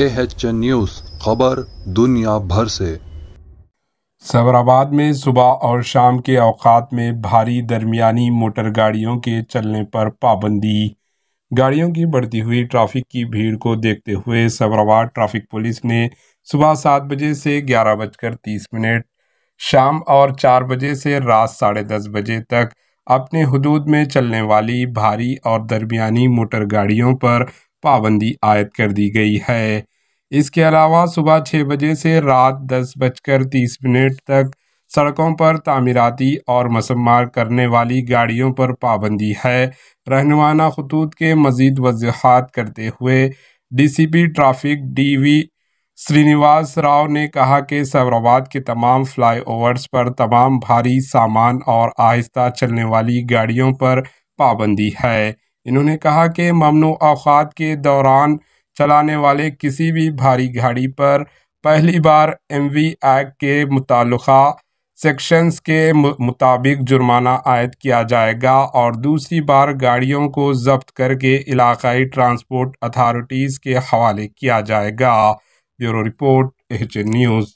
A H news खबर दुनिया भर से सबराबाद में सुबह और शाम के अवकात में भारी दरमियानी मोटर गाड़ियों के चलने पर पाबंदी गाड़ियों की बढ़ती हुई ट्रैफिक की भीड़ को देखते हुए सबराबाद ट्रैफिक पुलिस ने सुबह सात बजे से ग्यारह बजकर तीस मिनट शाम और चार बजे से रात साढ़े दस बजे तक अपने हदूद में चलने वाली भारी और दरमियानी मोटर गाड़ियों पर पाबंदी आयद कर दी गई है इसके अलावा सुबह छः बजे से रात दस बजकर तीस मिनट तक सड़कों पर तामीराती और मसमार करने वाली गाड़ियों पर पाबंदी है रहनुमाना खतूत के मजीद वजहत करते हुए DCP traffic DV Srinivas Rao ने कहा कि सबराबाद के तमाम फ्लाई ओवर्स पर तमाम भारी सामान और आहिस्ता चलने वाली गाड़ियों पर पाबंदी है इन्होंने कहा कि ममनो अवात के दौरान चलाने वाले किसी भी भारी गाड़ी पर पहली बार एम वी एक्ट के मुतल सेक्शंस के मुताबिक जुर्माना आयद किया जाएगा और दूसरी बार गाड़ियों को जब्त करके इलाकई ट्रांसपोर्ट अथॉरिटीज़ के हवाले किया जाएगा ब्यूरो रिपोर्ट एच न्यूज़